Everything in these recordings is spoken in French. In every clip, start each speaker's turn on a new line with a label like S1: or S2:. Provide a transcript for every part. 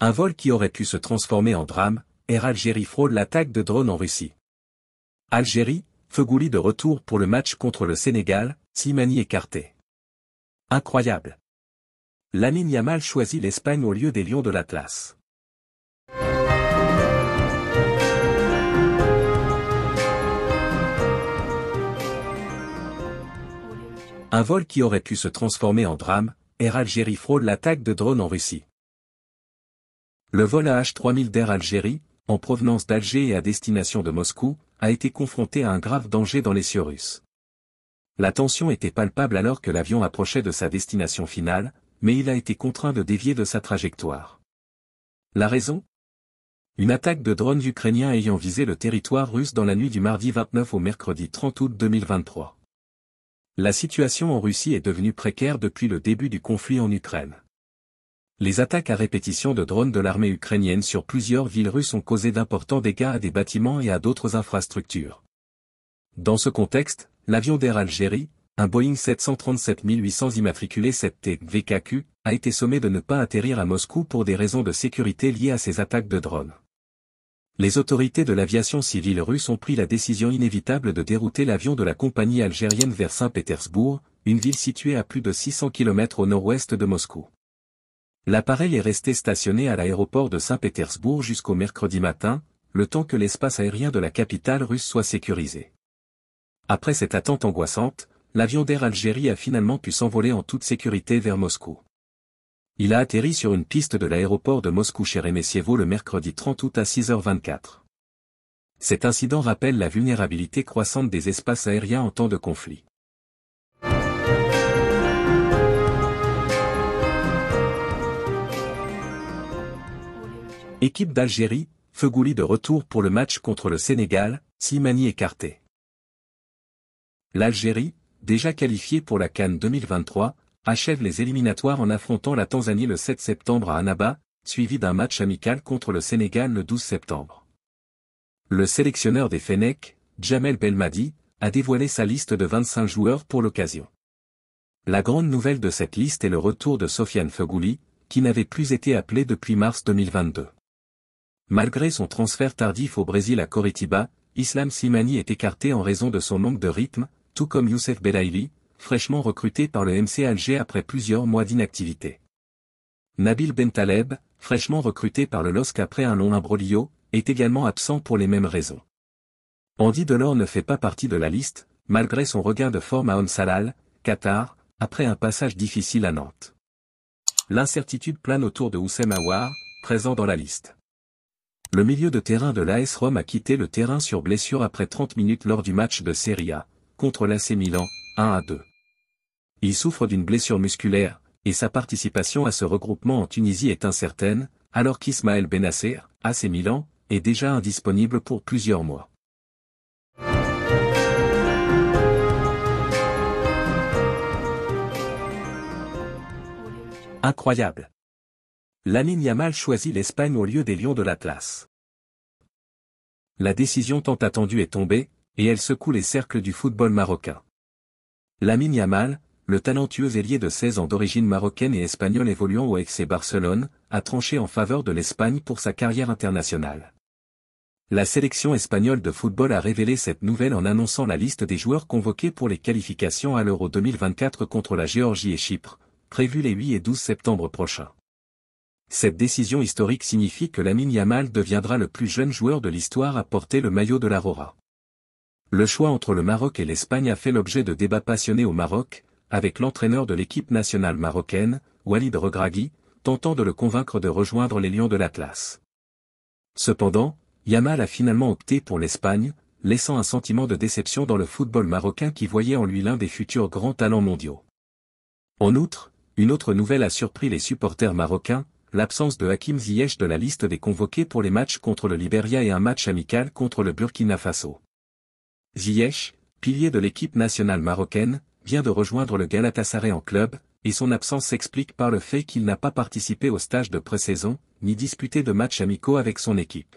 S1: Un vol qui aurait pu se transformer en drame, Air Algérie fraude l'attaque de drones en Russie. Algérie, Fegouli de retour pour le match contre le Sénégal, Simani écarté. Incroyable. Lamine Yamal choisit l'Espagne au lieu des Lions de l'Atlas. Un vol qui aurait pu se transformer en drame, Air Algérie fraude l'attaque de drones en Russie. Le vol à H3000 d'Air Algérie, en provenance d'Alger et à destination de Moscou, a été confronté à un grave danger dans les cieux russes. La tension était palpable alors que l'avion approchait de sa destination finale, mais il a été contraint de dévier de sa trajectoire. La raison Une attaque de drones ukrainiens ayant visé le territoire russe dans la nuit du mardi 29 au mercredi 30 août 2023. La situation en Russie est devenue précaire depuis le début du conflit en Ukraine. Les attaques à répétition de drones de l'armée ukrainienne sur plusieurs villes russes ont causé d'importants dégâts à des bâtiments et à d'autres infrastructures. Dans ce contexte, l'avion d'Air Algérie, un Boeing 737-800 immatriculé 7 VKQ, a été sommé de ne pas atterrir à Moscou pour des raisons de sécurité liées à ces attaques de drones. Les autorités de l'aviation civile russe ont pris la décision inévitable de dérouter l'avion de la compagnie algérienne vers Saint-Pétersbourg, une ville située à plus de 600 km au nord-ouest de Moscou. L'appareil est resté stationné à l'aéroport de Saint-Pétersbourg jusqu'au mercredi matin, le temps que l'espace aérien de la capitale russe soit sécurisé. Après cette attente angoissante, l'avion d'Air Algérie a finalement pu s'envoler en toute sécurité vers Moscou. Il a atterri sur une piste de l'aéroport de Moscou-Cheremessievo le mercredi 30 août à 6h24. Cet incident rappelle la vulnérabilité croissante des espaces aériens en temps de conflit. Équipe d'Algérie, Fegouli de retour pour le match contre le Sénégal, Simani écarté. L'Algérie, déjà qualifiée pour la Cannes 2023, achève les éliminatoires en affrontant la Tanzanie le 7 septembre à Anaba, suivi d'un match amical contre le Sénégal le 12 septembre. Le sélectionneur des Fenech, Jamel Belmadi, a dévoilé sa liste de 25 joueurs pour l'occasion. La grande nouvelle de cette liste est le retour de Sofiane Fegouli, qui n'avait plus été appelé depuis mars 2022. Malgré son transfert tardif au Brésil à Coritiba, Islam Simani est écarté en raison de son manque de rythme, tout comme Youssef Belaïli, fraîchement recruté par le MC Alger après plusieurs mois d'inactivité. Nabil Bentaleb, fraîchement recruté par le LOSC après un long imbroglio, est également absent pour les mêmes raisons. Andy Delors ne fait pas partie de la liste, malgré son regain de forme à Om Salal, Qatar, après un passage difficile à Nantes. L'incertitude plane autour de Houssem Aouar, présent dans la liste. Le milieu de terrain de l'AS Rome a quitté le terrain sur blessure après 30 minutes lors du match de Serie A, contre l'AC Milan, 1 à 2. Il souffre d'une blessure musculaire, et sa participation à ce regroupement en Tunisie est incertaine, alors qu'Ismaël Benasser, AC Milan, est déjà indisponible pour plusieurs mois. Incroyable Lamine Yamal choisit l'Espagne au lieu des Lions de l'Atlas. La décision tant attendue est tombée, et elle secoue les cercles du football marocain. Lamine Yamal, le talentueux ailier de 16 ans d'origine marocaine et espagnole évoluant au FC Barcelone, a tranché en faveur de l'Espagne pour sa carrière internationale. La sélection espagnole de football a révélé cette nouvelle en annonçant la liste des joueurs convoqués pour les qualifications à l'Euro 2024 contre la Géorgie et Chypre, prévues les 8 et 12 septembre prochains. Cette décision historique signifie que Lamine Yamal deviendra le plus jeune joueur de l'histoire à porter le maillot de l'Aurora. Le choix entre le Maroc et l'Espagne a fait l'objet de débats passionnés au Maroc, avec l'entraîneur de l'équipe nationale marocaine, Walid Regragui, tentant de le convaincre de rejoindre les Lions de l'Atlas. Cependant, Yamal a finalement opté pour l'Espagne, laissant un sentiment de déception dans le football marocain qui voyait en lui l'un des futurs grands talents mondiaux. En outre, une autre nouvelle a surpris les supporters marocains, l'absence de Hakim Ziyech de la liste des convoqués pour les matchs contre le Liberia et un match amical contre le Burkina Faso. Ziyech, pilier de l'équipe nationale marocaine, vient de rejoindre le Galatasaray en club, et son absence s'explique par le fait qu'il n'a pas participé au stage de pré-saison, ni disputé de matchs amicaux avec son équipe.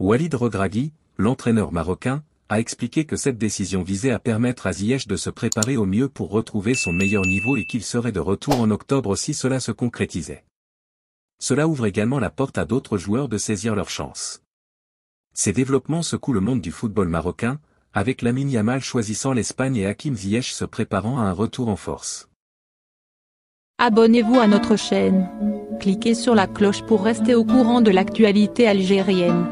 S1: Walid Regragui, l'entraîneur marocain, a expliqué que cette décision visait à permettre à Ziyech de se préparer au mieux pour retrouver son meilleur niveau et qu'il serait de retour en octobre si cela se concrétisait. Cela ouvre également la porte à d'autres joueurs de saisir leur chance. Ces développements secouent le monde du football marocain, avec Lamine Yamal choisissant l'Espagne et Hakim Ziyech se préparant à un retour en force. Abonnez-vous à notre chaîne. Cliquez sur la cloche pour rester au courant de l'actualité algérienne.